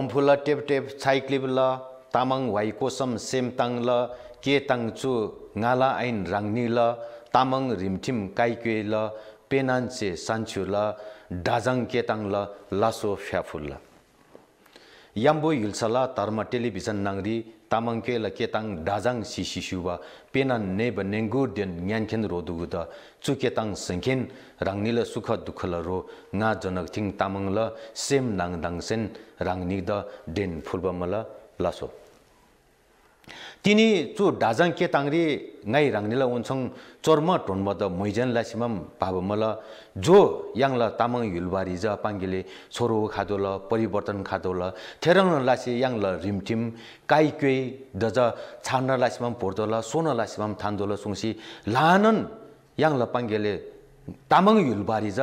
डम्फुल tape tape छाइक्लिब ल Tamang why कोसम सेमताङ ल के ताङ ङाला गाला ऐन राङ्नी ल तामाङ रिमठिम काइके ल पेनान्से सान्छु ल डाजाङ केताङ ल लासो फ्याफुल याम्बो हिल्सला तर्म टेलिभिजन नाङ्री tamang ke la ke tang da jang si si shu ba pena ne ba ning gur den nyang chen ro du gu da chu ke tang sang kin rang ni la sukha dukha la ro nga janak thing tamang la sem nang dang sen rang ni da den phul ba mala la so तिनी चु डाजाङ के ताङ्री नै राङ्नेला उन्छङ चर्म टोन्म त मैजन लासिमाम भावम जो याङला तामाङ हिलबारी ज पाङ्गेले छोरो खादो ल परिवर्तन खादो ल थेरङ लासी याङला रिमठिम काइ क्वे डज छान्न लासिमाम फोर्दो ल सोन लासिमम थान्दो ल सुङसी लानन याङला पाङ्गेले तामाङ हिलबारी ज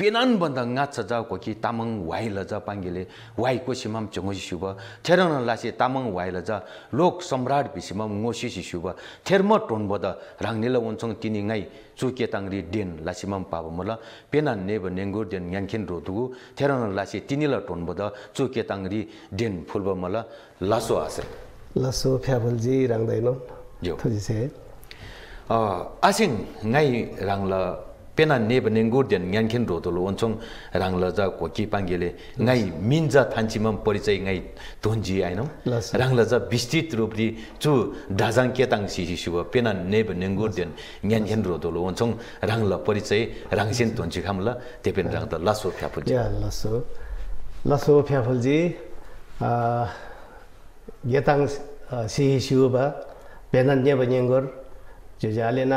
पेनान भन्दा गाँच छ कि तामाङ वाइ ल जा पाङ्गेले वाइ कोसीमा पनि चङ्गोसी सुब थेर लासे तामाङ वाइ ल जा लोक सम्राट पिसीमा पनि गोसी थेर्म थेरम टोनबद राङ्गेल वन्सङ तिनी गाई चु केताङ्री डेन लासिमा पनि पाबो मल पेनान नेब नेङ्गो डेन याङ्खेन रोदुगु थेर लासे तिनी ल टोनबद चु केताङ्री डेन फुलब मल लासो आसे लासो फ्याबलजी राङ्दैन आसिङ गाई राङ्ला pena neb ne ngur den ngyan khen ro do lo on chung rang la ja ko ki pang gele ngai min ja than chim am parichay ngai ton ji ai no rang la ja bistit rup di chu da jang ke tang si si su pena neb ne den ngyan ro do rang la rang sin kham la te pen rang da la phya ji ya la phya phul ji a tang si si pena ᱡᱟᱞᱮᱱᱟ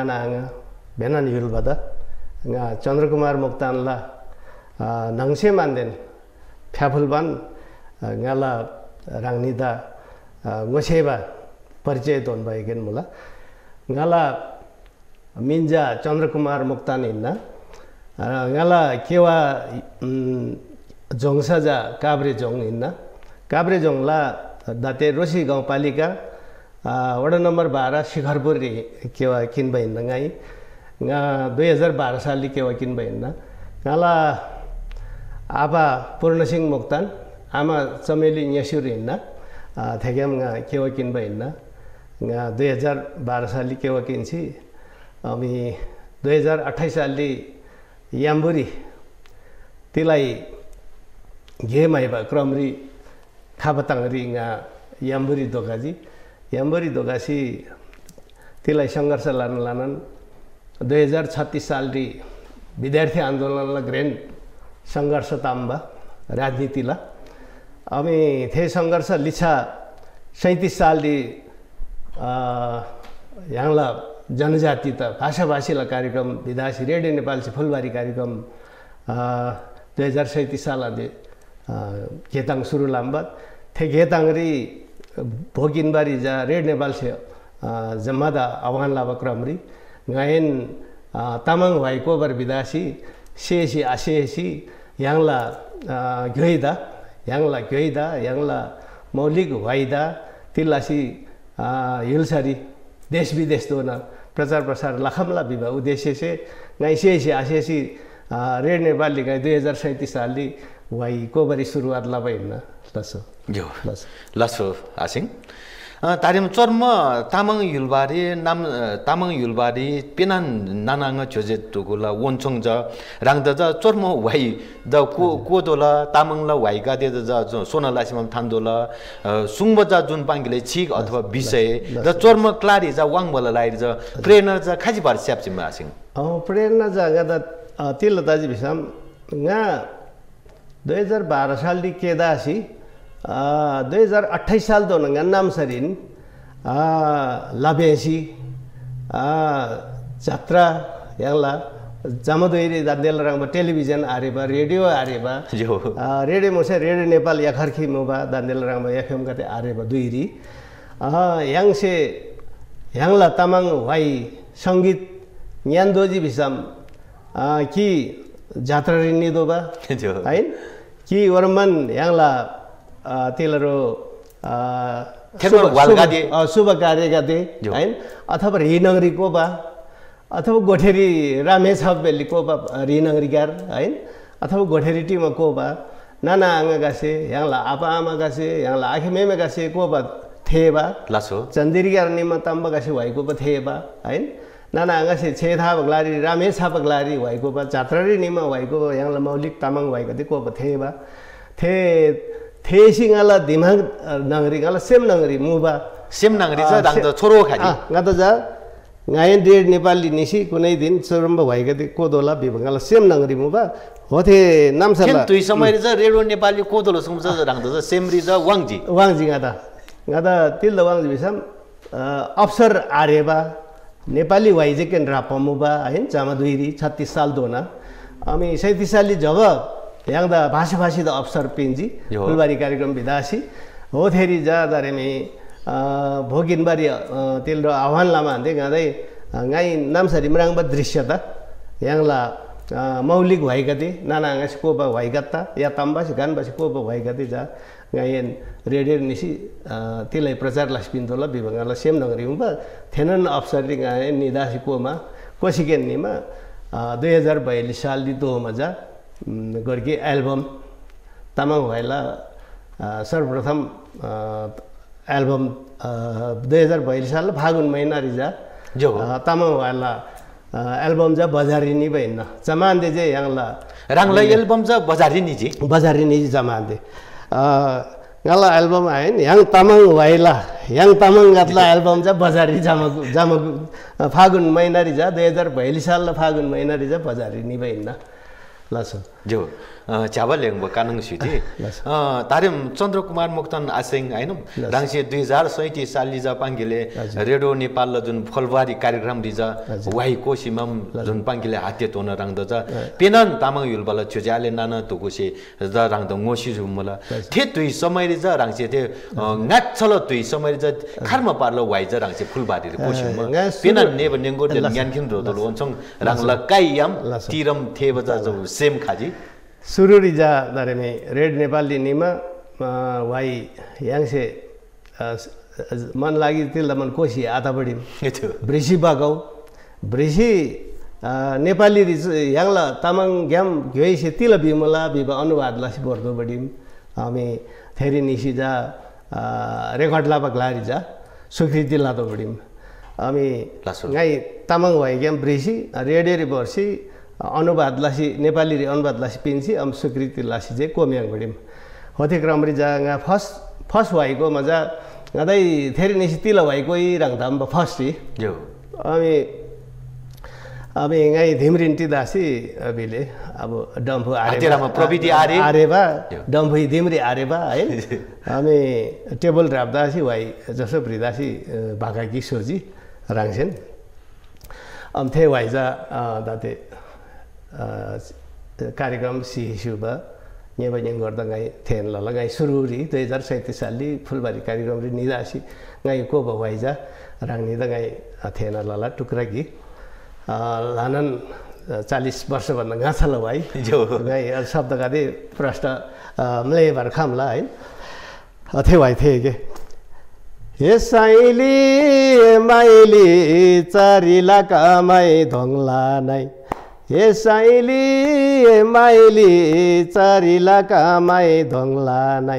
ᱱᱟᱝ ᱵᱮᱱᱟᱱ चन्द्रकुमार मोक्तानला नङ्से मान्देन फ्याफुलबान गाला राङ्निदा गोसेवा परिचय दोन भएकन मुला गाला मिन्जा चन्द्रकुमार मोक्तान हिँड्न र गाला केवा झोङसाजा काभ्रे झोङ हिँड्न काभ्रे झोङला दाते रोसी गाउँपालिका वडा नम्बर बाह्र शिखरपुर केवा किनबा हिँड्न गाई दुई हजार बाह्र सालदेखि वकिन भइन्न नाला आपा पूर्णसिंह मोक्तान आमा चमेली यसुर हिँड्न थ्याक्याम केवकिन भइन्न दुई हजार बाह्र केवा केवकिन्सी अनि दुई हजार अठाइस सालले याम्बुरी तिलाई घेमाइबा क्रमरी खापताङरी याम्बुरी दोकाजी याम्बुरी दोकासी तिलाई सङ्घर्ष लान लानन् दुई हजार छत्तिस सालरी विद्यार्थी आन्दोलनला ग्रेन्ड सङ्घर्ष ताम्ब राजनीतिलाई अनि थे सङ्घर्ष लिच्छा सैँतिस सालरी यहाँला जनजाति त भाषाभाषीलाई कार्यक्रम विदासी रेडियो नेपाल चाहिँ फुलबारी कार्यक्रम दुई हजार सैँतिस साल घेताङ सुरु लाम्बा थे घेताङरी भोगिनबारी जा रेड नेपाल से जम्मा दा आह्वान लाभ क्रमरी ngayen तामाङ भाइ कोबर विदासी सेसी आसेसी याङला घ्योइदा याङला घ्योइदा याङला मौलिक भइदा तिल्लासी हिलसरी देश विदेश दोन प्रचार प्रसार लखम्ला विवाह उद्देश्य से गाइसेसी आसेसी रेड नेपाली गाई दुई हजार सैँतिस सालले वाइ कोबरी सुरुवात लबै हिँड्न लसो जो लसो लसो आसिङ तारिम चर्म तामाङ हिलबारी नाम तामाङ हिलबारी पेना नानाङ छोजे टुकुला लोन्छुङ छ राख्दा जा चोर्म वाइ द को कोदो ल तामाङलाई वाइ गादिँदै जा सोनालासिमा थान्दो ल सुङ बजा जुन पाङ्गीले छिक अथवा विषय द चर्म क्ला वाङ बोलाइरहेछ प्रेरणा चाहिँ खासी पार स्यापिङमा हासिङ प्रेरणा त्यही ल दाजु विषाम यहाँ दुई हजार बाह्र सालदेखि केदासी दुई हजार अट्ठाइस साल त हुन नाम सरीन लाभ्यासी जात्रा यांगला जामदोरी दादेल रङमा टेलिभिजन आरेबा रेडियो आरेबा रेडियो मसे रेडियो नेपाल याखर्खी मोबा दादेल रङमा याखेम कते आरेबा दुइरी याङसे याङला तामाङ वाइ सङ्गीत दोजी भिसाम कि जात्रा रिनिदोबा होइन कि वरमन याङला तिनीहरू शुभ कार्य थिए होइन अथवा को बा अथवा गोठेरी रामे छेलीको बा गार होइन अथवा गोठेरी टिमा को बा नाना आँगा गासे यहाँलाई आपा आमा गासे यहाँलाई आँखे मेमे गासे को बा थिए बा लासो निमा ताम्बा गासे भएको बा थिए बा होइन नाना आँगासे छेथा बग्लारी रामे छा लारी भएको बा चात्रारी निमा भएको यहाँलाई मौलिक तामाङ भएको थिए को बा थिए बा थिए थेसिङाल दिमाग नगरिङाल सेम नगरी मुबा सेम नगरी छ दाङ छोरो खाली त जा गायन डेढ नेपाली निसी कुनै दिन चरम्ब भएको थियो कोदोला विभङ्गाल सेम नगरी मुबा हो थिए नाम्सा तुई समय रेडो नेपाली कोदोलो सुन्छ सेम रिज वाङजी वाङजी गाँदा गाँदा तिल वाङजी भिसाम अफसर आर्यबा नेपाली केन्द्र पमुबा होइन चामा दुइरी छत्तिस साल दोना अनि सैँतिस साली जब द भाषा भाषी त अवसर पिन्जी फुलबारी कार्यक्रम विदासी हो थेरी जाँदारेमी भोगिनबारी तेल र आह्वान लामा हान्थे गाँदै गाई नामसारी मराङ दृश्य त याङला मौलिक भइकति नाना को कोपा त या तम्बासी गानबासी कोपा भइकति जा गायन रेडियो निसी त्यसलाई प्रचार लास पिन्तोला विभङ्गलाई सेम नगरी उम्बा थिएन अफसरले गाएँ निदासी कोमा कोसिकेन्नीमा दुई हजार बयालिस साल दिदोमा जा गर्की एल्बम तामाङ भाइलाई सर्वप्रथम एल्बम दुई हजार बयालिस साल फागुन महिना रिजा जो तामाङ भएला एल्बम जा बजारिनी भइन्न जमान्दे जे याङला राङ्ला एल्बम छ बजारिनी जी बजारिनी जी जमान्दे गाला एल्बम आयो नि याङ तामाङ भाइला याङ तामाङ गातला एल्बम जा बजारी जामा जामागु फागुन महिना रिजा दुई हजार बयालिस साल फागुन महिना रिजा बजारिनी भइन्न Lazo. Yo. झ्याबा ल्याङ्ग कानुङ सिटी तारिम चन्द्र कुमार मुक्तन आसेङ होइन डाङ्से दुई हजार सैँती साल लिजा पाङ्गीले रेडो नेपाल जुन फलबारी कार्यक्रम लिजा वाइ कोसिमम जुन पाङ्गीले हाते तोन राख्दछ पेनन तामाङ युलबल छुज्याले नान तोकुसे द राख्दो ङोसी झुम्बला थे दुई समय रिज राङसे थे ङाछल दुई समय रिज खार्म पार्ल वाइ जा राङ्से फुलबारी पेनन नेभ नेङ्गो ज्ञानखिन रोदल हुन्छ राङ्ला काइयाम तिरम थे बजा सेम खाजी रिजा दरेमे रेड नेपाली निमा वाइ याङसे मन लागि तिल मन कोसी आतापट्टि ब्रिसी बागाउ ब्रिसी नेपाली रिज याङला तामाङ ग्याम घ्योइसे तिल बिमला बिबा अनुवाद लासी बढ्दो बढी हामी फेरि निसिजा रेकर्ड लापक लारिजा तिल लादो बढी हामी गाई तामाङ भाइ ग्याम ब्रिसी रेडेरी बर्सी अनुवाद लासी नेपाली रे अनुवाद लासी पिन्सी अम स्वीकृति लासी चाहिँ कोम्याङगुडीमा होथे क्रमरी जाँगा फर्स्ट फर्स्ट भएको मजा अँदै धेरै निसी तिल भएको राङ्धाम फर्स्ट अनि अब यहीँ धिम्रिन्टी दासी अबले अब डम्फु आरेबा प्रविधि आरे आरेबा डम्फु धिम्री आरेबा है अनि टेबल राप्दासी वाइ जसो भ्रिदासी भाकाकी सोजी राङ्सेन अनि थे वाइजा दाते कार्यक्रम सिही शुभ नेबन्यङ गर्दा गाई थेन ल गाई सुरुरी दुई हजार सैँतिस सालले फुलबारी कार्यक्रम रि निदासी गाई को भवाइजा राङ्नि त गाई थेन लला टुक्रा कि लानन चालिस वर्षभन्दा गाँछ ल भाइ जो गाई शब्द गादे प्रष्ट मले ल है अथे भाइ थिए के हे साइली माइली चारिला कमाई धोङला नै हे साइली हे माइली चारिला माई धोङ्ला नै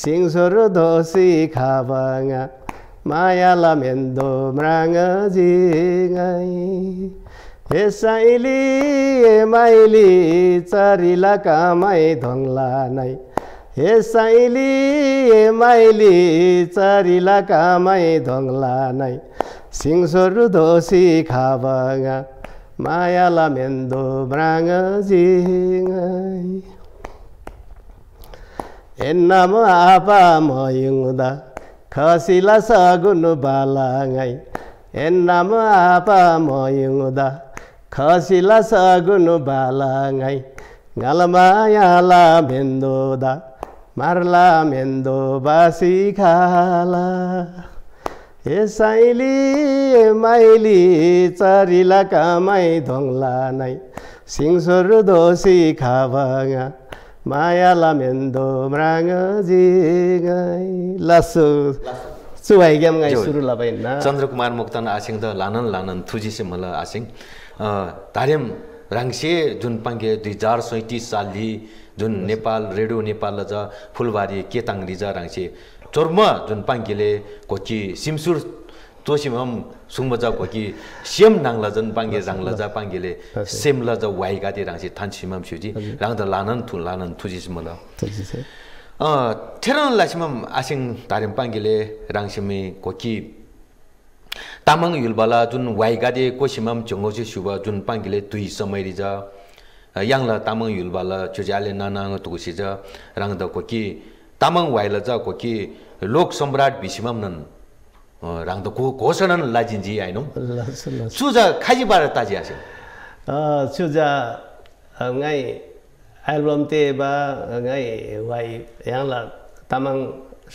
सिङसुर दोषी खाबङ माया मेन्दो म्राङ जिङाइ हे साइली हे माइली चारिला माई धोङ्ला नै हे साइली हे माइली चारिला माई धोङ्ला नै सिङसुर दोषी खाबाङा Maia lamendo zingai. Enam apa moyunguda kasila sagunu balangai Enam apa moyunguda kasila sagunu balangai Ngalamaya lamendo da marla mendo basikala ए माइली चरिला कामाइ धोङ्ला नै सिङसोर दोषी खाबा माया लामेन्दो म्राङ जी लासु चुवाई ग्याम सुरु लबाइन चन्द्रकुमार मोक्तान आसिङ त लानन लानन थुजिसे मलाई आसिङ धार्यम राङ्से जुन पाङ्गे दुई हजार सैँतिस सालली जुन नेपाल रेडियो नेपाल फुलबारी केताङ रिजा राङ्से Chorma zun pangile kochi simsur toshimam sungmaza kochi siyam nangla zun pangile zangla za pangile semla za waigati rangsi tanshimam shuji rangda lanan tu lanan tujishimala. Tujishimala. Ah, Tera nalashimam asing tarim pangile rangshimi kochi tamang yulbala zun waigati koshimam chongoshi shubha zun pangile tuyi samayri za ah, yangla tamang yulbala chujali Tamang चाहिँ जाको के लोक सम्राट भिसिमाम्नन राङ्दो को घोषणन लाजिन्जी आइनौ सुजा खाजी बार ताजी आसे सुजा गाई album ते बाई वाइ wai yang तामाङ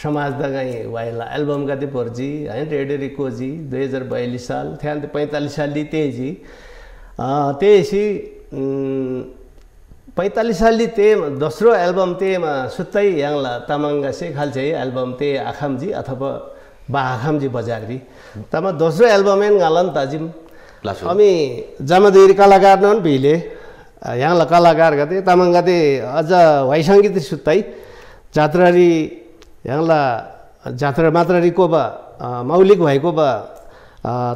समाज त गाई वाइला एल्बम गाते पर्जी होइन रेडियो रिको दुई हजार बयालिस साल त्यहाँ पैँतालिस साल ली जी त्यही पैँतालिस सालले ते दोस्रो एल्बम ते सुत्तै याङला तामाङ्गा से है एल्बम ते आखामजी अथवा बा आखामजी बजागरी तामा दोस्रो एल्बम एन घालन ताजिम हामी जमादेरी कलाकार न भिले याङला कलाकार गते तामाङ गते अझ वाइसङ्गीत सुत्तै जात्रारी याङला जात्रा मात्रारीको बा मौलिक भएको बा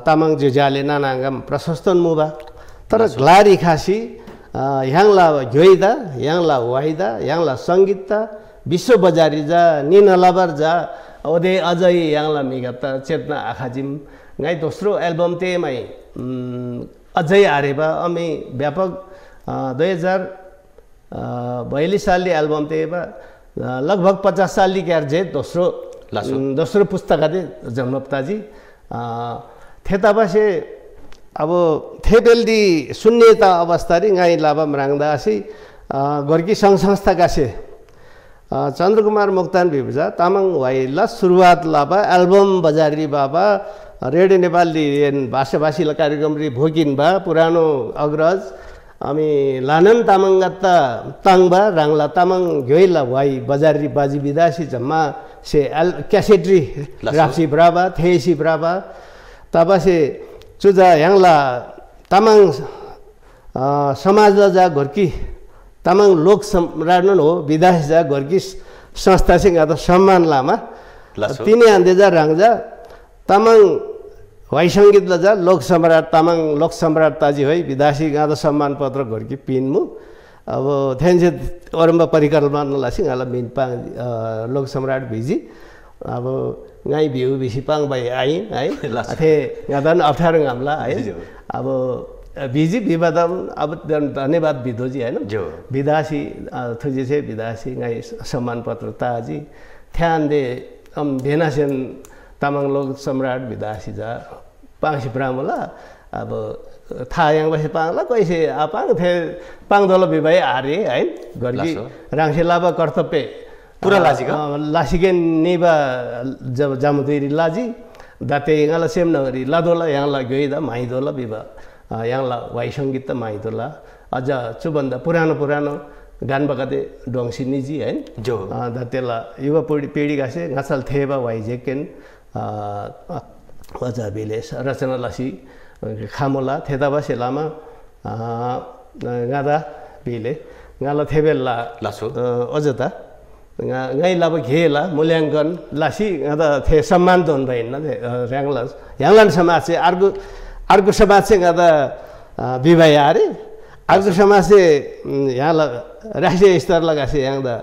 तामाङ ज्याले नानाङ्गाम प्रशस्तन मुभा तर घ्लारी खासी याङला झोइदा याङला वाइदा याङला सङ्गीत विश्व बजारी जा निन जा ओदे अझै याङला मिगत चेतना आखाजिम गाई दोस्रो एल्बम तेमै अझै आरेबा अमी व्यापक दुई हजार बयालिस सालले एल्बम तेबा लगभग पचास सालले क्यार जे दोस्रो दोस्रो पुस्तका थिए जमनप्ताजी थेताबासे अब थेबेल्दी अवस्था रे गाई लाभा राङदासी घरकी सङ्घ से चन्द्रकुमार मोक्तान भिभुजा तामाङ ल सुरुवात लाभा एल्बम बजारी बाबा रेडियो नेपाली भाषाभाषी कार्यक्रम रि भोकिन बा पुरानो अग्रज अनि लानन तामाङ तामाङगात्ता ताङबा राङ्ला तामाङ घ्योइला वाइ बजारी बाजी विदासी जम्मा से एल क्यासेट्री राप्सी ब्राबा थेसी ब्राबा तपाईँ चुजा याङला तामाङ समाज जा घोर्की तामाङ लोक सम्राटन हो विदास जा घोर्की संस्थासँग त सम्मान लामा तिनी आन्दे जा राङ्जा तामाङ वाइ सङ्गीत जा लोक सम्राट तामाङ लोक सम्राट ताजी है विदासी गाँदा सम्मान पत्र घोर्की पिनमु अब थ्यान्से ओरम्बा परिकल्पना लासी मिन पाङ लोक सम्राट भिजी अब गाई भ्यू भिसी पाङ भाइ आइ है अथे गादान अप्ठ्यारो घामला है अब बिजी विवादम अब धन्यवाद विदोजी होइन विदासी थुजी छे विदासी गाई सम्मान पत्र ताजी थ्यान दे भेनासेन धेनासेन तामाङ लोक सम्राट विदासी जा पाङसी प्रामला अब याङ बसे पाङला कैसे पाङ थे पाङ दल विवाह हारे है गर्गी राङ्से लाभा कर्तव्य पुरा लाजी लासिके नेबा जब जामुदेरी लाजी दाते यहाँलाई सेम नगरी लादोला ल यहाँलाई गइदा माइदोला विवाह यहाँलाई वाइ सङ्गीत त माइदोला अझ सोभन्दा पुरानो पुरानो गान बगाते डोङसी निजी है जो दातेला युवा पिँढी पिँढी गाँसे गाछाल थिएबा वाइ जेकेन अझ भिले रचना लासी खामोला थेता भसे लामा गाँदा भिले गाला थेबेला लाछु अझ त गाई लाभा घेला ल मूल्याङ्कन लाछी गाँदा थिए सम्मान त हुन्छ होइन याङला याङलान समाज चाहिँ अर्को अर्को समाज चाहिँ गर्दा विवाह हरे आर्को समाज चाहिँ यहाँलाई राष्ट्रिय स्तर लगाएपछि यहाँ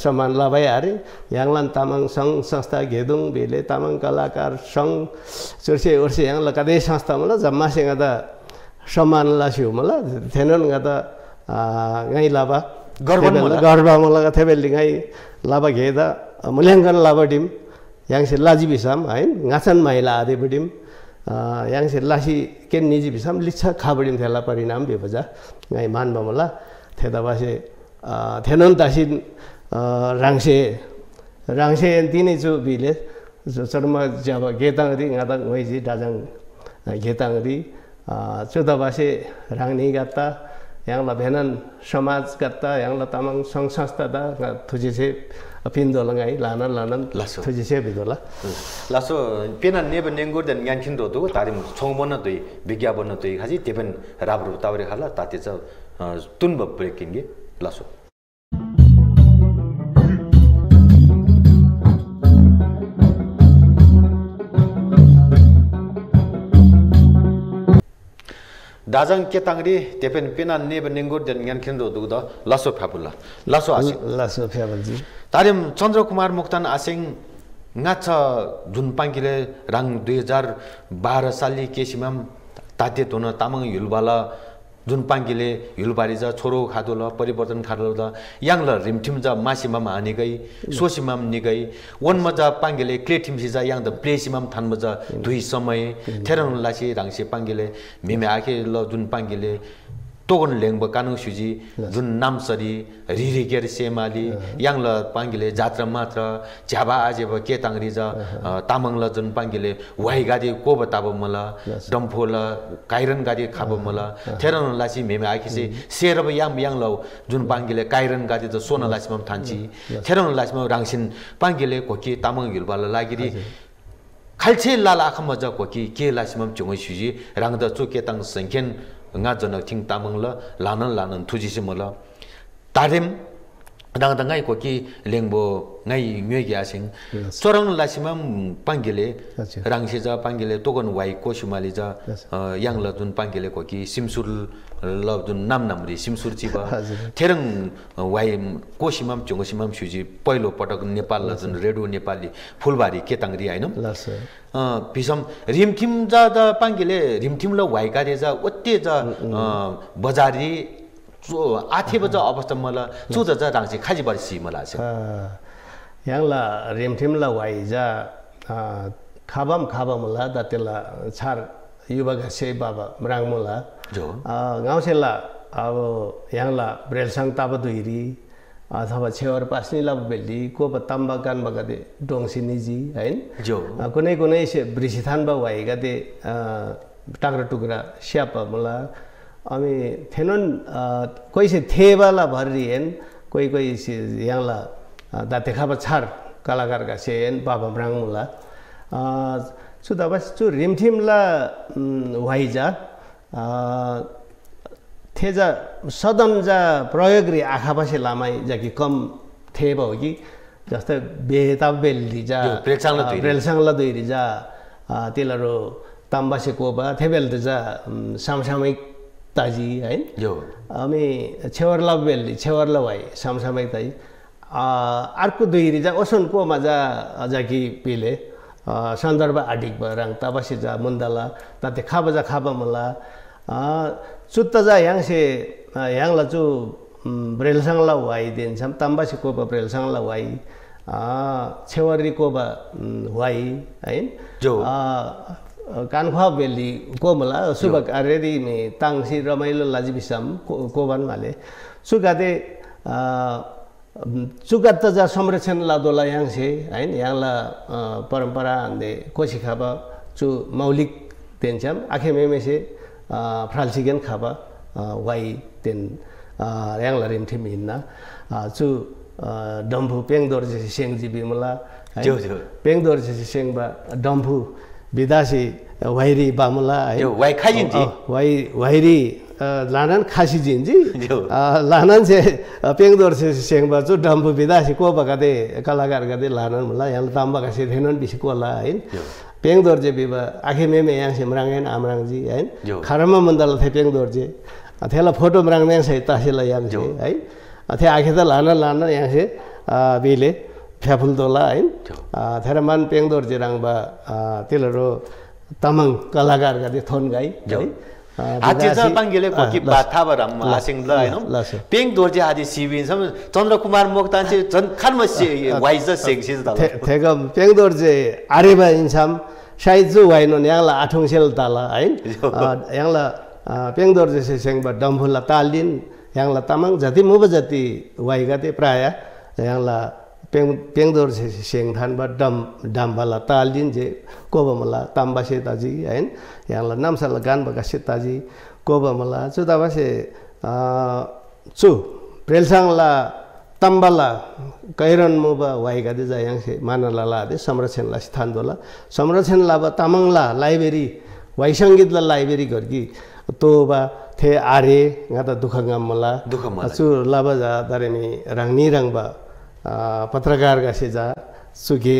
सम्मान लभाइ हरे याङलान तामाङ सङ्घ संस्था घेदुङ भेले तामाङ कलाकार सङ्घ सोर्से ओर्से याङ लगाई संस्था होला जम्मा चाहिँ गर्दा सम्मान लासी हो मलाई थिएनन् गाँदा गाई लाभा थिएँ मलगा है लाभा घेदा मूल्याङ्कन लाभा डिम याङसे लाजी भिसाम है गाछन माइला आधे बडिम याङसे लासी केन निजी भिसाम लिच्छा खाबडिम थेला परिणाम बेबजा गाई मान बमला थेदा बासे थेनन तासिन राङसे राङसे तिनै छु बिले चर्मा ज्याब घेताङरी गाताङ वैजी डाजाङ घेताङरी चोदा बासे राङनी गाता याङला भेनन समाजकर्ता याङला तामाङ सङ्घ संस्था दा थुजिसे पिन्दोलङाइ लाना लान थुजिसे बिदोला लासो पेना नेब नेङ्गुर देन ग्याङखिन दो दो तारिम छोंबन दुई विज्ञापन दुई खाजी तेपन राबरु तावरे खाला ताते छ तुन बब्रेकिङ लासो दाजाङ केताङरी टेपेन पनि पेना नेब निङ्गुर ज्ञानखेन्द्र दुख्दा लसो लसो लसोङ तारिम चन्द्र कुमार मुक्तान आसिङ गाच्छ जुन पाङ्कीले राङ दुई हजार बाह्र साली केसीमा ताते धुन तामाङ हिलवाला जुन पाङ्कीले हिलबारी छ छोरो खादो ल परिवर्तन खादो ल याङ्ल रिमठिम जा मासिमाम सोसीमा पनि निकै वनमा जा पाङ्गेले क्लेठिम्सी जा याङ त प्लेसीमा पनि थानमा जा दुई समय थेरानु लासी राङ्से पाङ्गेले मिमे आखे ल जुन पाङ्गेले tōgōn lēngbō kānōng shūjī, dhūn nām sarī, rīrī gyēr sēmā lī, yāng lā pāngi lē jātra mātra, jābā āzē gādi kōba tābō mōlā, dōmpō lā kāiran gādi kābō mōlā, thērāṅ lā sī mēmē āki sē, sērab yāng yāng lā dhūn pāngi gādi dhō sōna lā mām tāñchī, thērāṅ lā nga zana ting tamang la lanan lanan tuji tarim dang da ngai ko ki lengbo ngai ngwe gya sing chorang la simam pangile rang si ja pangile to gon wai ko shimali ja yang la dun pangile ko ki simsur la dun nam nam ri simsur chi ba therang wai ko simam chung simam shuji पहिलो पटक Nepal la dun radio Nepali Phulbari के तंग ri ainam पिसम रिमथिम जा the पांगिले रिमथिम ल वाइका रे जा ओत्ते जा बजारी अवस्था आठीमा चाहिँ अब मलाई लाग्छ याङला रेम्थेम्ला वाइजा खाबम पनि खाबा म त्यसलाई छार युवा घाँसे बाबा मराङ मोला गाउँछेला अब याङला ब्रेलसाङ ताब दुइरी अथवा छेवर पासनीला बेल्डी को ताम्बा कान्बाका थिए डोंगसि निजी जो कुनै कुनै बृन्बा वाइ थिए टाग्रा टुक्रा मला अनि थेनोन कोही चाहिँ थेवाला भरि हेन कोही कोही यहाँला दाते खापा यहाँ कलाकारका दा कलाकार बाबा ब्राङ्गुला छु दबा छु रिमथिमला वाइजा थेजा सदन जा प्रयोग रे आँखा बसे लामाई जा कि कम थे भयो कि जस्तै बेहेता बेल्दी जा रेलसाङला दुई रिजा तेलहरू ताम्बासे कोबा थेबेल त जा सामसामयिक ताजी है अनि छेवर बेल्ली छेवर भाइ सामसामै ताई अर्को दुई रिजा ओसनको अझ जाकी पिले सन्दर्भ आडिक भयो राङ ताबासी जा मुन्दला ताते खाबा जा खाबा मला चुत्त जा याङसे याङला चु ब्रेलसाङला वाइ दिन्छौँ को कोपा ब्रेलसाङला वाइ छेवरी वाई है जो कानखुवा बेली कोमला मे ताङसी रमाइलो लाजिबिसाम कोवान माले सुगाते त जा संरक्षण लादोला याङसे होइन याङला परम्परा अन्त कोसी खाबा चु मौलिक तेन्स्याम आखे मेमेसे फ्राल्सिगेन खाबा वाइ तेन याङला रेन्ठिम हिँड्न चु डम्फु पेङदोर जेसी सेङ जिबिमुला पेङदोर जेसी सेङबा डम्फु विदासी वैरी बामुला है वाइ खाइजिन्जी वाइ वाइरी लानान खासी जिन्जी लानान से पेङदोर से सेङ बच्चु विदासी को बगादे कलाकार गर्दै लानन मुला यहाँ ताम्बा खासी थिएन बेसी कोला होइन पेङदोर जे बिब आखे मेमे यहाँ से मराङेन आमराङजी होइन खारमा मन्दला थिए पेङदोर जे थेला फोटो मराङ यहाँ से तासेला यहाँ है थे आखे त लान लान यहाँ से बिले फ्याफुल्दोला है थेरामान पेङदोर जिराङबा त्यसहरू तामाङ कलाकार गर्ने थोन गाई है आदि चापाङ्गेले खोकी बाथाबा राम लासिङ ल हैन पेङ दोर्जे आदि सम चन्द्रकुमार मोक्तान चाहिँ जन खानमा वाइज सेग सिज दाल थेगम पेङ दोर्जे आरेबा इन्साम साइजु वाइनो याङला आठौँ सेल दाल है याङला पेङ दोर्जे सेङबा डम्फुला तालिन याङला तामाङ जति मुब जति वाइगा ते प्राय याङला पेङदोर सेङथानबा डम डाम्बाला तालिन जे कोबामला ताम्बा सेताजी होइन यहाँलाई नाम्साला गानबाका सेताजी कोबामला चुताबासे चु प्रेलसाङला ताम्बाला कैरन मोबा वाइगा दे जायाङसे मानला लादे संरक्षणला दोला संरक्षण बा तामाङला लाइब्रेरी वाइ सङ्गीतला लाइब्रेरी तो तोबा थे आरे त दुःख मला दुःख चु लाबा जा नि राङनी राङबा पत्रकारका सेजा सुके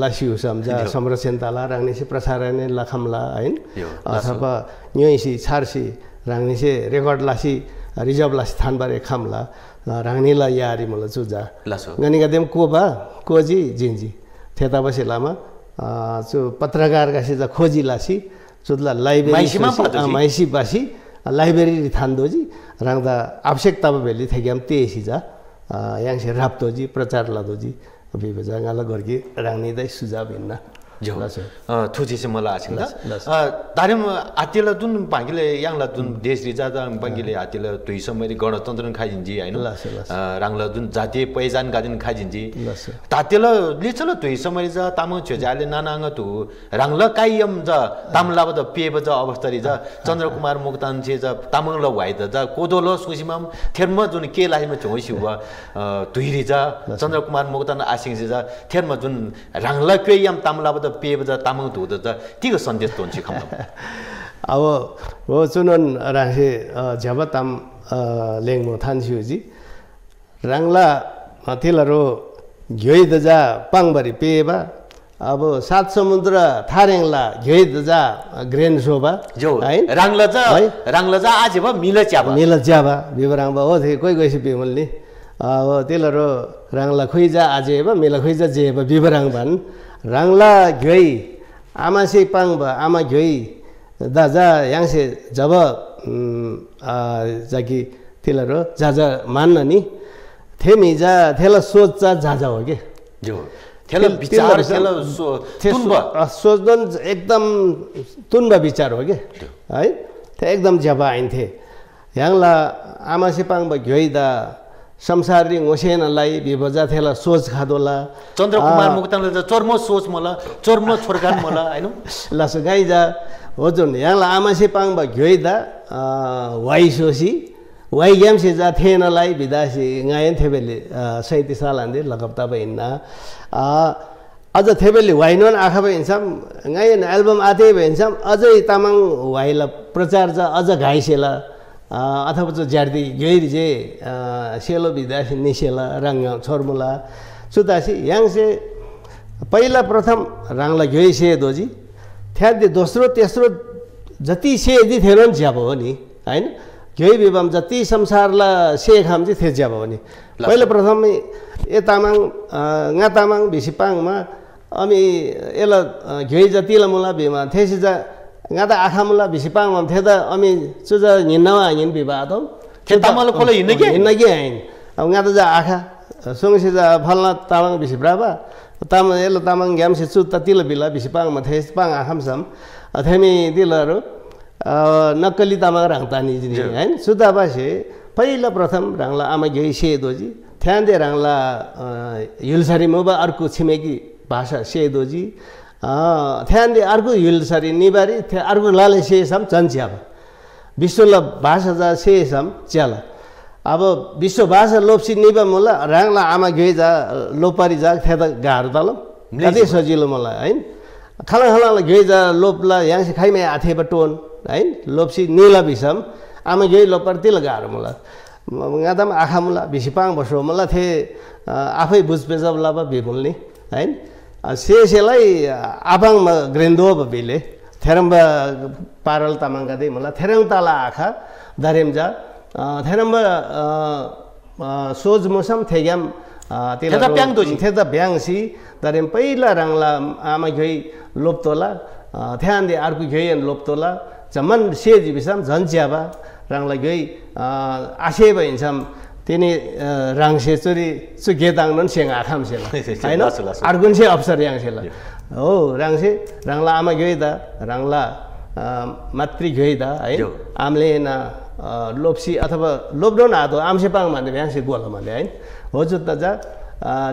लासी सम्झा संरक्षण ताला राङ्नेसे प्रसारण लखमला होइन अथवा न्युसी छार्सी राङ्नेसे रेकर्ड लासी रिजर्भ लासी थानबारे खाम्ला राङ्नेला यारी मलाई चुजा गनिका देम कोबा कोजी जिन्जी थेता बसे लामा चु पत्रकारका सेजा खोजी लासी चुदला लाइब्रेरी माइसी बासी लाइब्रेरी थान्दोजी राङ्दा आवश्यकता भेली थ्याक्याम त्यही सिजा याङ्से राप्तोजी प्रचार लादोजी विभेजांगाला गर्की रांगणी दाय सुझाव हिंडना थु थुचिसे मला आशिंग तारेम आतिला दुन बांगिले यांगला दुन देश रिजा बांगिले आतिला तुइस मैले गणतन्त्र खाइजिन्जी हैन राङला जुन जातीय पहिचान गादिन खाइजिन्जी तातेला लिचल तुइस मैले जा तामाङ छ्योजाले नानाङ तु राङला कायम जा तामला त पिएब जा अवस्था रिजा चन्द्रकुमार मोक्तान छे जा तामङ ल त जा कोदोलो सुसिमाम थेर्म जुन के लाइम छोइसि व तुइरि जा चन्द्रकुमार मोक्तान आशिङ जा थेर्म जुन राङला पेयम तामला 받아 피해보다 따먹 के को सन्देश 돈치 감나 अब हो चुनन राखे झ्याप ताम लेङ्गो थान्स्युजी राङ्ला थिलहरू घ्योइ दजा पाङबारी पेबा अब सात समुद्र थारेङ्ला घ्योइ दजा ग्रेन शोभा है राङ्ला जा है राङ्ला जा आज भयो मिल मिल च्याबा हो थिए कोही गएपछि बिमलले अब तेलहरू राङ्ला खुइजा आज हेब मिल खुइजा जे हेब बिबराङ भन् राङ्ला आमा आमासे पाङ भयो आमा घ्योइ दाजा याङसे जब जाकि तिलहरू झाझा मान्न नि थेमिजा थेला सोच झाझा हो कि सोच्नु एकदम तुन्बा विचार हो कि है त्यहाँ एकदम ज्याबा आइन्थे याङला आमासे पाङ भयो घ्योइ दा संसारले रिङ होसेनलाई भिभजा थेला सोच खादोला चन्द्रकुमार मुक्तानले त सोच मला चर्म छोर्कान मला होइन लासो गाइजा हो जुन यहाँलाई आमासे पाङ भा घ्योइ दा वाइ सोसी वाइ ग्याम्से जा थिएनलाई भिदासी गाएन थेबेले सैतिस साल हान्दे लगप्ता भए हिँड्न अझ थेबेले वाइनोन आँखा भए हिँड्छौँ गाएन एल्बम आते भए हिँड्छौँ अझै तामाङ वाइला प्रचार जा अझ घाइसेला अथवा झ्यार्दी जे सेलो भिदा निसेला राङ छर्मुला सुतासी याङसे पहिला प्रथम राङला घ्योइ से दोजी थ्यादे दोस्रो तेस्रो जति से यदि थिएन नि ज्याप हो नि होइन घ्योइ विवाम जति संसारलाई से खाम चाहिँ थियो ज्याप हो नि पहिला प्रथम ए तामाङ गा तामाङ भिसिपाङमा अनि यसलाई घ्योइ जतिलाई मुला भेमा थेसिजा यहाँ त आखामुला भिसिपाङमा भन्थ्यो त अमि चुज हिँड्नमा हिँड् विवाद हौ त्यो कि हिँड्न कि हिँड अब यहाँ त जा आँखा सुङसी जा फल्ला तामाङ भिसिप्राबा तामाङ यसलो तामाङ ग्यामसी चु त तिल बिल भिसिपाङमा थिए पाङ आखामसम थेमी तिलहरू नक्कली तामाङ राङ राङ्तानी होइन सुताबासी पहिला प्रथम राङ्ला आमा घे से दोजी थ्यान्दे राङ्ला हिलसरी मोबा अर्को छिमेकी भाषा से दोजी थ्यान्डे अर्को सरी निबारी अर्को लाले सेसम चन्च्याल विश्वल भाषा सेसम च्याल अब विश्व भाषा लोप्सी निबा मलाई राङ्ला आमा जा लोपारी जा थ्या त गाह्रो तल अझै सजिलो मलाई होइन खाना घे जा लोप्ला यहाँ खाइमा आथेप टोन होइन लोप्सी निला भिसम आमा घे लोपार तिल गाह्रो मलाई यहाँ त आँखा मुला भिसी पाङ बसो मलाई थिए आफै बुझपेजब लाभ भिमुल्ने होइन சிஎஸ்ஏलाई ग्रेन्दो अब बेले थेरम्बा पारल तामाङका दे मलाई थेरङ ताला आँखा धरेम्जा थेरम्बा सोज मौसम थेग्याम त्यसलाई भ्याङ्सी दोजी थे त भ्याङसी धरेम पहिला राङला आमा घ्योइ लोप्तोला थ्यान दे अर्को घ्योइ लोप्तोला झमन सेजी बिसाम झन् च्याबा राङला घ्योइ आसे भइन्छ तिनी राङ्से चुरी चुके दाङन सेङ आखामसेला होइन अर्कुन अफसर अप्सर याङसेला हो राङ्से राङ्ला आमा घ्योइ दा राङ्ला मातृ घ्योइ दा है आमले न लोप्सी अथवा लोपडो न आम्से पाङ भन्दै भ्याङ्से गोल भन्दै होइन हो जुत्ता जा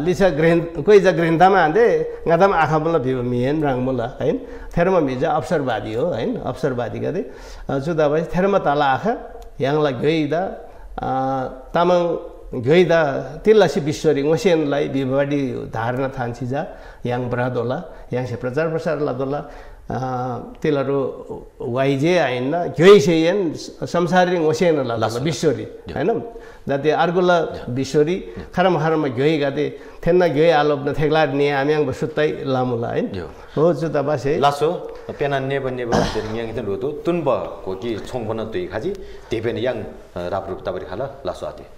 लिसा ग्रेन कोही जा ग्रेन्थामा हान्थे गाँदामा आँखा मुला भिभो मिहेन राङ मुला होइन थेरोमा भिजा अप्सरवादी हो होइन अप्सरवादी गर्दै जुत्ता भएपछि थेरोमा तल आँखा याङला घ्योइ दा तामाङ गैदा तिल्लासी विश्वरी ओसेनलाई बिबाडी थान्छ जा याङ याङ याङसे प्रचार प्रसार लादोला तिलहरू वाइजे आइन्न घ्योइसेन संसारी ओसेनला विश्वरी होइन जाते अर्गुला विश्वरी खरम खारमा घै गाते थेन्ना घै आलोप न थेग्ला नि आम्याङ सुत्तै लामुला होइन हो जुत्ता बासे लासो pēnā nēpa nēpa dēr ngiāng itā rūtū tūnba kōki chōngpa nā tuī khāchī tēpēn yāng rāpa rūpa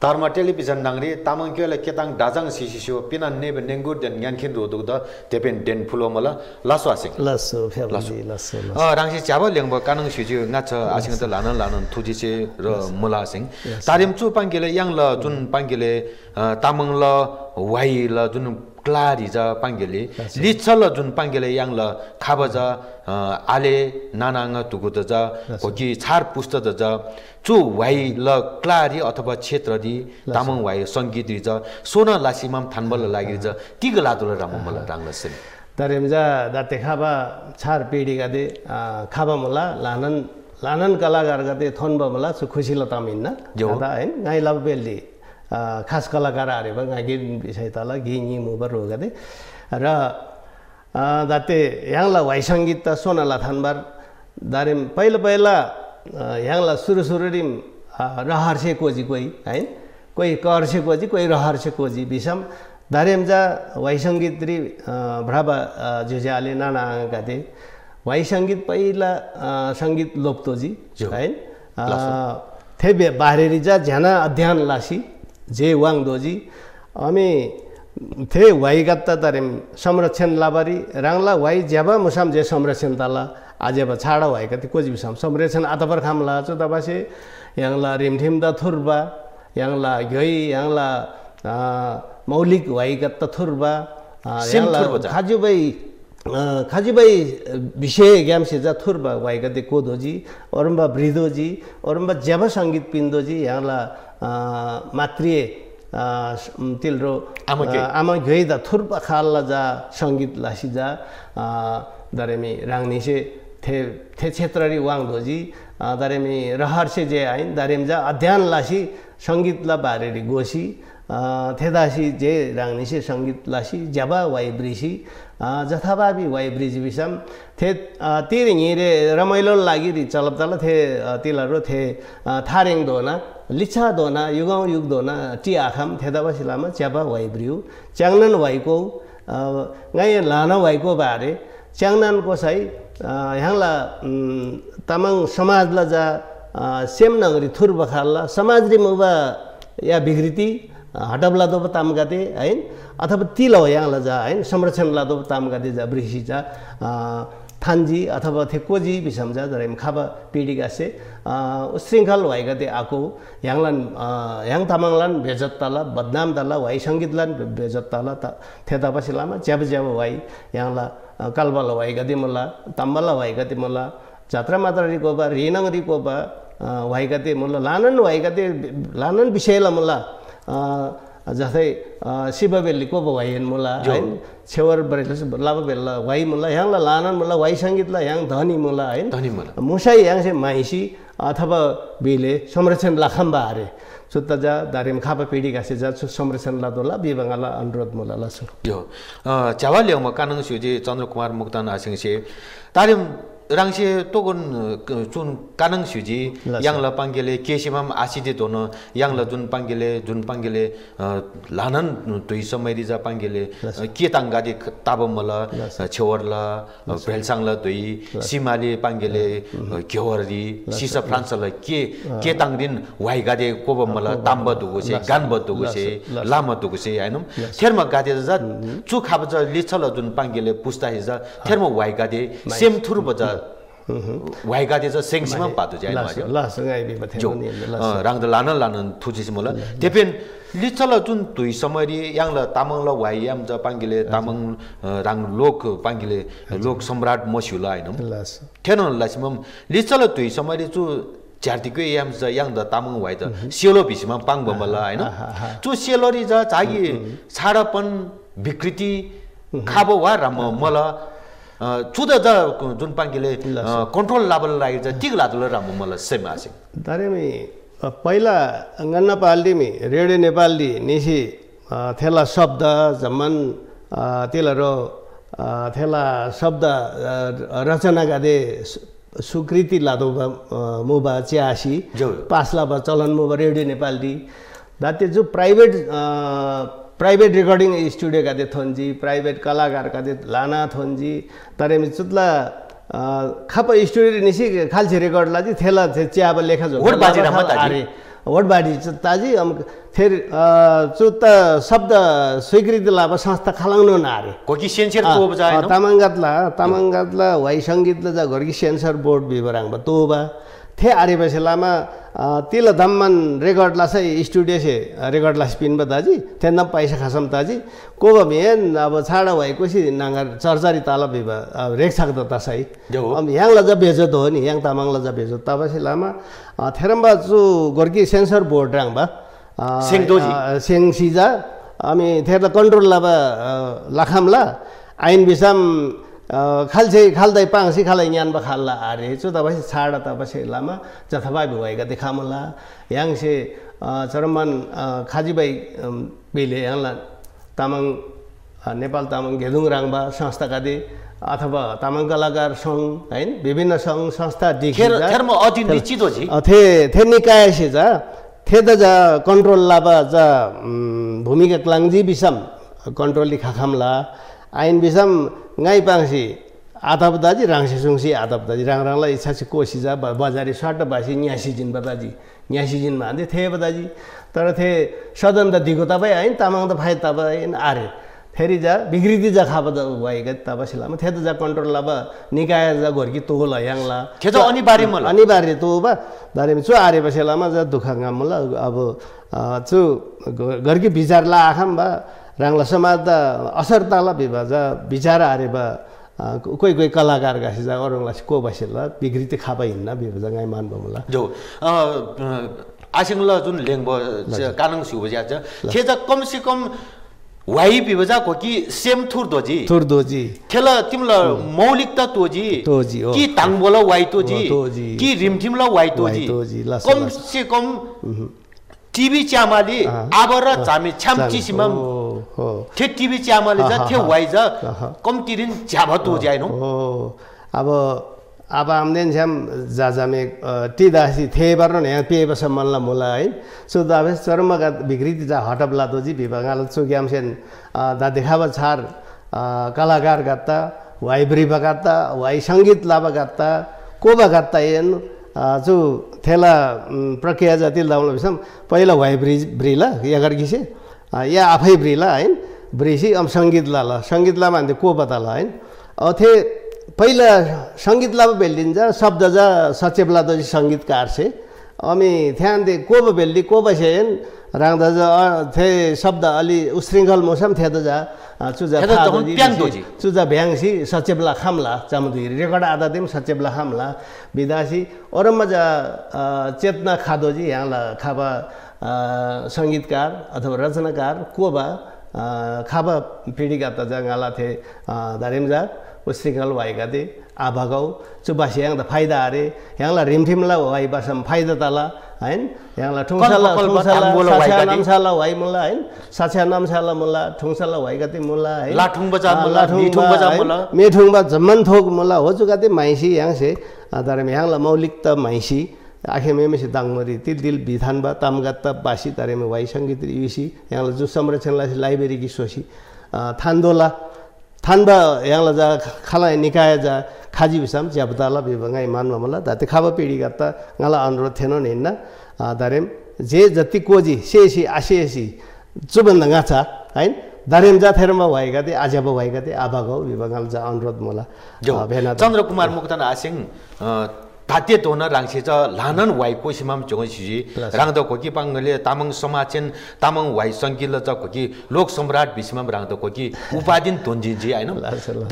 dharma television nangri tamang kyo la ketang dajang si si shio pina neb nengur den ngan khin ro dog da tepen den phulo ma la laso asing laso phebli laso laso a ah, rang si chaba lengbo kanang shi ji nga cha asing da क्लारिज पाङ्गेले ल जुन पाङ्गेले याङल ज आले नानाङ त ज कि छार पुस्त ज चु why ल क्लारी अथवा क्षेत्र दि तामाङ वाइ सङ्गीत रिज सोन लासिमाम थानबल लागि रिज तिग लादुल राममल राङ्ग तरेमजा दाते खाबा छार पेडी गादे खाबा लानन लानन कलाकार गर्दै थोनबमला सु खुसी लतामिन्न जो हैन लभ लबेल्ली खास कलाकाराहरूमा गिन विषय तल गिङी मुबर होगदे र दाते याङला वाइ सङ्गीत त सोनाला थानबार दारेम पहिला पहिला याङला सुरु सुरुरिम रहर्से कोजी कोही है कोही कहर्से कोजी कोही रहर्से कोजी विषम जा वाइ सङ्गीत रि भ्राबा जुज्याले नाना आँगा थिए वाइ सङ्गीत पहिला सङ्गीत लोप्तोजी होइन थे बाहिरी जा झ्याना अध्ययन लासी जे वाङ दोजी हामी थे वाइ गत्ता तरिम संरक्षण लाबारी राङला वाइ ज्याबा मुसाम जे संरक्षण तला आजेबा छाडा भए कति कोजी मुसाम संरक्षण आतापर खामला चो तपासे याङला रिमठिम द थुर्बा याङला घ्योइ याङला मौलिक वाइ गत्ता थुर्बा याङला खाजुबाई खाजीबाई विषय ग्यामसेजा थुर्बा गते कोदोजी अरुम्बा ब्रिदोजी अरुम्बा ज्याबा सङ्गीत पिन्दोजी याङला मातृ तिलरो आमा घेदा थुर्प खाल्ला जा सङ्गीत जा दरेमी राङ्निसे थे थे क्षेत्री धोजी दरेमी रहरसे जे आइन दरेम जा अध्ययन लासी सङ्गीत ला बारेरी गोसी थेदासी जे राङ्निसे सङ्गीत लासी ज्याबा वाइब्रिसी जथाभावी वाइब्रिज विषम थे तिर हिँडे रमाइलो लागि चलपतल थे तिलहरू थे थारेङ धोना लिच्छा धोना युगौँ युग धोना टी आखाम सिलामा च्यापा वाइब्रिउ च्याङनान भएको गाई लान भएको बारे च्याङनानको साई ह्याङला तामाङ समाजलाई जा सेम नगरी थुर बखाल्ला समाजले मुबा या बिग्रिति हटबला दोप तामगाते है अथवा तिल हो यहाँलाई जा है संरक्षण लादो तामगाते जा वृक्षि जा थान्जी अथवा थेकोजी बिसम्जा जराइम खाबा पिडिगासे उश्रृङ्खल भएका थिए आएको याङलान याङ तामाङलान भेजत तला बदनाम तला वाइ सङ्गीतलान भेजत तला त थेतापासी लामा च्याब च्याब वाइ याङला कालबाल भएका थिए मलाई ताम्बाला भएका थिए मलाई जात्रा मात्रारी कोपा रेनङरी कोपा भएका थिए लानन भएका थिए लानन विषयलाई मलाई जस्तै शिव शिवबेलीको अब वाइन मुला होइन छेवर बरेलस लाभ बेला वाइ मुला याङलाई लानन मुला वाइ सङ्गीतलाई याङ धनी मुला होइन धनी मुला मुसाई याङ चाहिँ माइसी अथवा बिले संरक्षण लाखम्बा हारे सुत्ता जा दारिम खापा पिँढी घाँसे जा संरक्षण लादोला बिबङ्गाला अनुरोध मुला लासु यो च्यावा ल्याउँमा कानुङ सिउजी चन्द्र कुमार मुक्तान आसिङ से तारिम 당시에 또건 그준 가능시지 양라 방겔레 계시맘 아시디 도노 양라 준 방겔레 준 방겔레 라는 또 이서메리자 방겔레 기땅가디 따범몰라 쳬워라 벨상라 도이 시마리 방겔레 겨워리 시사 프랑스라 게 게땅린 와이가데 고범몰라 담버두고세 간버두고세 라마두고세 아이놈 테르마 가데자 쭉 하버자 리철라 준 방겔레 부스타히자 테르마 와이가데 셈 투르버자 राङ त लान लान थुचेछ मलाई त्यो पनि जुन समयरी याङ ल तामाङ ल भाइ याम् पाङ्गीले तामाङ राङ लोक पाङ्के लोक सम्राट मसिउला होइन थिएन लाम लिचल थु समयरी चु ज्याकै याम छ याङ तामाङ वाइ त सेलो भिसीमा पाङ भयो मलाई होइन चु सेलोरी जा चागि विकृति खाबो वा र मलाई चुदजाको जुन पाङ्कीले कन्ट्रोल लाबल लागि टिक लादुल राम्रो मलाई सेम आसे दारेमी पहिला अङ्गन्ना पाल्दिमी रेडियो नेपाली निसी थेला शब्द जम्मन तेलहरू थेला शब्द रचना गादे स्वीकृति लादो मुबा च्यासी पासला चलन मुबा रेडियो नेपाली दा त्यो जो प्राइभेट प्राइभेट रेकर्डिङ स्टुडियोका खातीर थोन्जी प्राइभेट कलाकारका खातीर लाना थोंजी तारेमी चुत्ला खाप स्टुडियो निसी खाल्छ रेकर्ड लाजी थेला थे च्याब लेखा जो वोट बाजी रहमत आजी वोट बाजी ताजी हम फेर चुत शब्द स्वीकृति लाभ संस्था खालांगनो ना कोकि तामाङ गातला तो बजाय तामंगातला तामंगातला जा घरकी सेन्सर बोर्ड बिबरांग बा तोबा थे आरेबसेलामा तिल दम्मन रेकर्ड स्टुडियोसे स्पिन पिन्ब दाजी तेन्नम पैसा खासम दाजी कोब भेन अब छाडा भएपछि नाङ्गा चर्चरी तालब रेक्साक दत्ता सही अब याङला जब भेजत हो नि याङ तामाङला जब भेजत तपाईँ लामा थेरम्बा चु गोर्की सेन्सर बोर्ड राङबा सेङ सिजा अनि थेर कन्ट्रोल लाबा लाखामला आइन बिसाम खाल्छे खाल्दै पाङ्सी खालै ज्ञान खाल्ला हारेछु तपाईँ छाड तपाईँ लामा जथाभावी भएका देखामला याङसे चरमान खाजीबाई बेले यहाँलाई तामाङ नेपाल तामाङ घेदुङ राङबा संस्थाका दे अथवा तामाङ कलाकार सङ्घ होइन विभिन्न सङ्घ संस्था थे थे से जा थे त जा कन्ट्रोल लाबा जा भूमिका क्लाङ्जी विषम कन्ट्रोली खाखामला आइन बिसाम गाई पाङ्सी आधाप दाजी राङ्सी सुङ्सी आधाप दाजी राङ राङलाई इच्छा छ कोसिजा बजारी सट बासी न्यासी जिन बताजी न्यासी जिन भन्दै थिए बताजी तर थिए सदन त दिएको तपाईँ होइन तामाङ त फाइ तपाईँ आरे फेरि जा बिग्रिदी जा खाप तब तपसिलामा थिए त जा कन्ट्रोल लाभ निकाय जा घोर्की तो ल याङला थियो त अनिवार्य अनिवार्य तो बा बारेमा चु आरे पसेलामा जा दुःख होला अब चु घरकी विचार ला आखाम बा राङ्ला समाज असरताला बिबाजा विचार आरेबा कोही कोही कलाकार गासिजा अरूलाई को बिग्री त खापा हिँड्न बिबाजा गाई मान्बमुला जो आसिङला जुन लेङ कानुङ सिउबज्या छ त कमसे कम वाइ बिबजा को कि सेम थुर दोजी थुर दोजी खेला तिमला मौलिकता तोजी तोजी कि बोला वाई तोजी कि रिमठिमला वाई तोजी कम से कम टिभी च्यामाली आबर हामी छ्याम चिसिमम थे टिभी च्यामाले जा थे वाइज कम्ती दिन छ्याभ हो जाएन अब अब आम्देन छ्याम जाजामे ती दासी थे बर्न यहाँ पिए बस मल्ला मुला है सो दाभे चरमगा विकृति जा हटबला दोजी विभागाल सो सेन दा देखाव छार कलाकार गत्ता वाइ ब्रिबा गत्ता वाइ सङ्गीत लाभा गत्ता को गाता एन जो थेला प्रक्रिया जति लाउनु भएछ पहिला वाइ ब्रि ब्रिला यागर घिसे या आफै ब्रिला होइन ब्रिसी अब सङ्गीतला ल ला भन्थ्यो को बताला होइन थिए पहिला सङ्गीतला पो भेलिन्छ शब्द जा सचेप्ला दोजी सङ्गीतकार से अनि त्यहाँदेखि को पो भेल्ली को बसेन राख्दा थे शब्द अलि उशृङ्खल मौसम जा चुजा चुजा भ्याङसी सचेब्ला खाम्ला चामुदी रेकर्ड आधा दिउँ सचेबला खाम्ला विदासी मजा चेतना खादोजी यहाँलाई खाबा सङ्गीतकार अथवा रचनाकार कोबा खाबा पिँढीका त जङ्गाला थिए धारेमजा उशृङ्खल भएका थिए आभागाव चुपासी यहाँ त फाइदा अरे याङलाई रिमठिमला वाइ बासम फाइदा तला होइन यहाँलाई ठुङसाला ठुङसाला नाम्साला भाइ मुला होइन साछ्या नम्साला मुला ठुङसाला भाइ कति मुला है लाठुङ बजार मुला मुला मेठुङ बा जम्मन थोक मुला हो चुका त्यो माइसी याङसे तर यहाँलाई मौलिक त माइसी आखे मेमेसी दाङमरी ति दिल विधान बा तामगात बासी तारेमा वाइ सङ्गीत युसी यहाँलाई जो संरक्षणलाई लाइब्रेरी कि सोसी थान्दोला थान्बा यहाँलाई जा खाला निकाय जा खाजी विसाम ज्यापताला विभंगाई मान्मा मला दाते खाबा पिँढी करता गाला अनुरोध थिएन नि हिँड्न दारेम जे जति कोजी सेसी आसेसी चुभन्दा गाछा होइन दारेम जाथेरमा भएका थिए आज भएका थिए आभाको विभङ्गाल जा अनुरोध मलाई भेना चन्द्र कुमार मुक्तान आसिङ ताते तोन राङ्से चा न वाइ पोसीमा पनि चोसिजी राङ्ग्दा खोकी पाङ्गले तामाङ समाचेन तामाङ वाइ सङ्की चाहिँ खोकी लोकसम्म्राट विषीमा पनि राङ्दा खोकी उपाधिन तोन्जिन्जी होइन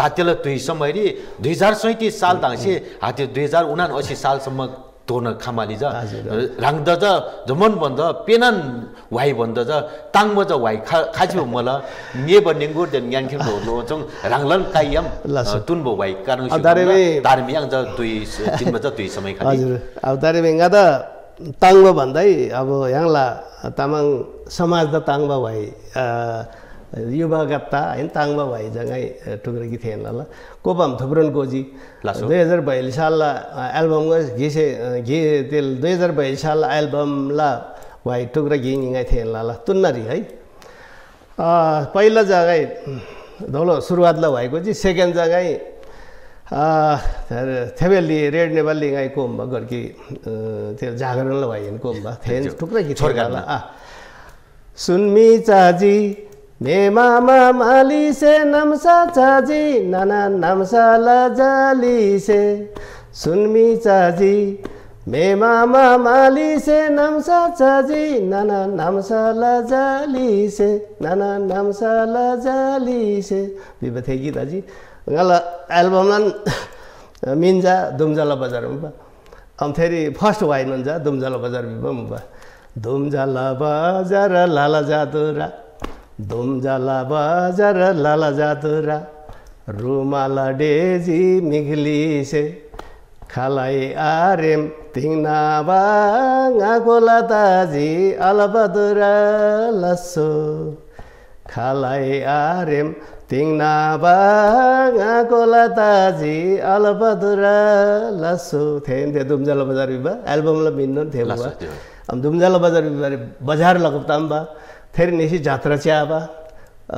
तातेलाई टुसम्म हेरी दुई हजार सैँतिस साल ताङ्से हात्यो दुई हजार उना सालसम्म तोर्न खमाली छ राख्दा त झमन भन्दा पेनान वाइ भन्दा त ताङमा त वाइ खा खाज मलाई ने भन्ने गोर्दैन ज्ञान खेल्नु राङलान काइयम तुन भयो वाइ कारण धार्मी आङ दुईमा त दुई समय अब दारे बेङ्गा त ताङ्बो भन्दै अब यहाँलाई तामाङ समाज त ताङ्बो भाइ युवा गत्ता होइन ताङबा भाइजगाई टुक्रेकी थिएन ल कोपम थुप्रोन कोजी दुई हजार बयालिस साल एल्बम घिसे घि त्यो दुई हजार बयालिस साल एल्बमलाई भाइ टुक्रा घिङाइ थिएन ल तुन्नरी है पहिलो जग्गै धौलो सुरुवातलाई भएको चाहिँ सेकेन्ड जग्गै थेबेली रेड नेबेली गाई कोम्बा गर्की त्यो जागरण ल भाइ कोम्बा थिएन टुक्रा घि छोडेर ल आ सुनमी चाजी मेमामा मालिसे नम्सा चाजी नाना नम्सा लजालिसे सुनमी चाजी मेमामा मालिसे नम्सा चाजी नाना नम्सा लजालिसे नाना नम्सा लजालिसे विपथे गीत अजी गल एल्बममा मिन्जा दुम्जला बजारमा अनि फेरि फर्स्ट वाइन हुन्छ दुम्जला बजार बिमा दुम्जला बजार लाला जादुरा धुमजाला बजार लाला जादुरा रुमाला डेजी मिघलिसे खालाई आरेम गोला ताजी अलबदुरा लसो खालाइ आरेम गोला ताजी अलबदुरा लसो थे दुमजाला बजार बिबा एल्बमला मिन्न अब धुमजाला बजार बिबारे बजार लगतांबा फेरि जात्रा च्याबा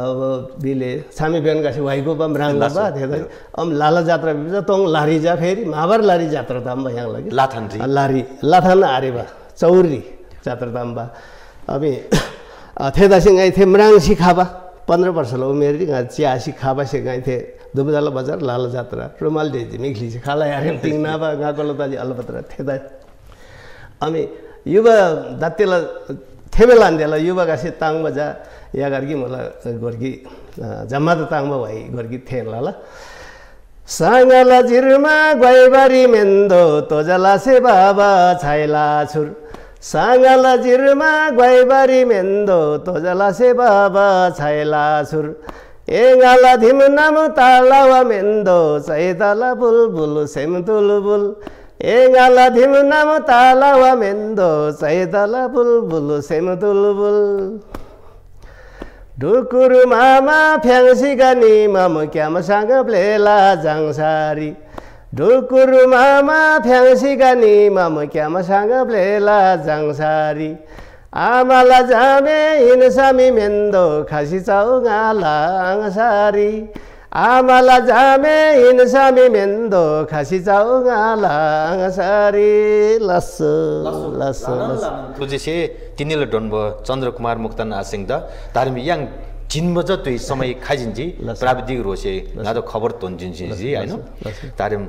अब दिले सामी बिहान गासी वाइगो बम राङ्गा बा थियो अब लाला जात्रा बिपा तँ लारी जा फेरि महाभार लारी जात्रा ताम्बा यहाँ लागि लाथान लारी लाथान बा चौरी जात्रा ताम्बा अब थेदासी गाई थिएँ मराङसी खाबा पन्ध्र वर्ष ल उमेर चियासी खाबा से गाई थिएँ दुबजाला बजार लाला जात्रा रुमाल डेजी मिख्ली खाला यारेम बा गएको लताजी अलपत्र थेदा अनि युवा दातेला थेबे लान्देला युवागासी ताङमा जा या गर्गी मलाई गोर्गी जम्मा त ताङमा भाइ गोर्गी थिएन ल साङ्गाला झिरमा गैबारी मेन्दो तोजला से बाबा छाइला छुर साङला झिरमा गैबारी मेन्दो तोजला से बाबा छाइला छुर एङ्गाला धिम नाम तालावा मेन्दो चैताला बुलबुल सेम तुलबुल बुल एगाल धिमनाम ताला वा मेन्दो सैदल बुलबुल सेम दुलबुल ढुकुरु मामा फ्याङ्सी गानी माम क्यामसँग प्लेला जाङसारी ढुकुरु मामा फ्याङ्सी गानी माम क्यामसँग प्लेला जाङसारी आमाला जामे हिँड्छ मेन्दो खासी चौगाला आङसारी आमाला जामे इन्सामी मेन्दो खासी सरी लस लस तुजिसे तिनीले डोन्भो चन्द्रकुमार मुक्तान आसिङ द तारिम याङ जिनबज तुई समय जी प्राविधिक रोसे नादो खबर तोन्जिन्जी होइन तारिम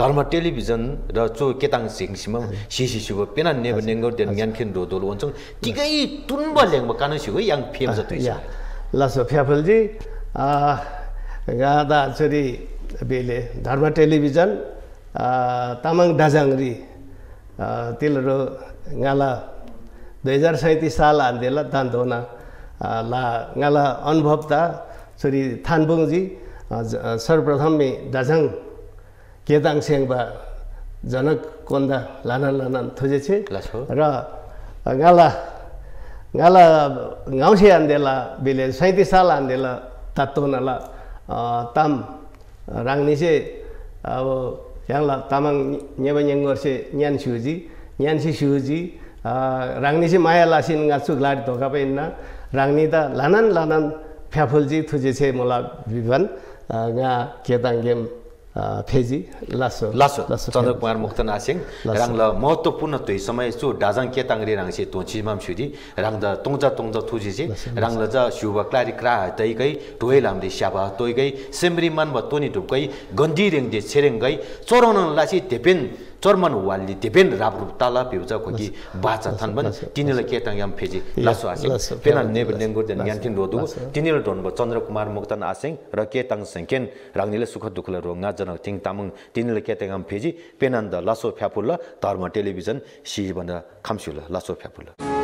धर्म टेलिभिजन र चो केताङ सिङसिम सिसिसिको पेना नेब नेङ्गो देन ग्यानखेन रोदोल वन्छौँ टिकै तुन्ब ल्याङ्ब कानुसिगो याङ फेम छ तुई लस फ्याफलजी गाँदा छोरी बेले धर्म टेलिभिजन तामाङ दाजाङरी तिलहरू गाला दुई हजार सैँतिस साल हान्देल दान्धोना ला गाला अनुभव त छोरी थानबुङजी सर्वप्रथम दाजाङ केदाङ सेङ्बा जनक कोन्दा लाना लाना छ र गाला गाला गाउँछे हान्देला बेले सैँतिस साल हान्देला तातोनाला tam rang ni se yang la tamang nyeba nyengor se nyan shuji nyan si shuji rangni si maya lasin ngatsu glad to kape inna rangni ta lanan lanan phafulji thuje se mola vivan nga ketang game फेजी लासो लासो लासो चन्द्रकुमार मुक्त नासिङ ल महत्त्वपूर्ण तोइ समय सु डाजाङ के राङ छे तोची माम छुदी राङ द तोङजा तोङजा थुजी छे राङ ल जा शुभ क्लारी क्रा तै गई टोय लामले स्याबा तोय गई सिमरी मान ब तोनी ढुकै गन्दी रेङ दे छेरेङ गई चोरन लासी धेपेन चर्मन वाली देबेन राब्रु ताला पिउँछ कोही बाचा छन् भने तिनीलाई केताङ याम फेजी लासो आसिङ पेनान्दिन रोदु तिनीहरूले डोन भयो चन्द्र कुमार मुक्तान आसिङ र केताङ सङ्खेन राङ्गीले सुख दुखलाई रोँगा जनक थिङ तामाङ तिनीले के ताङ याम फेजी द लसो फ्याफुल्ल धर्म टेलिभिजन सिभन्दा खाँसिलो लसो फ्याफुल्ल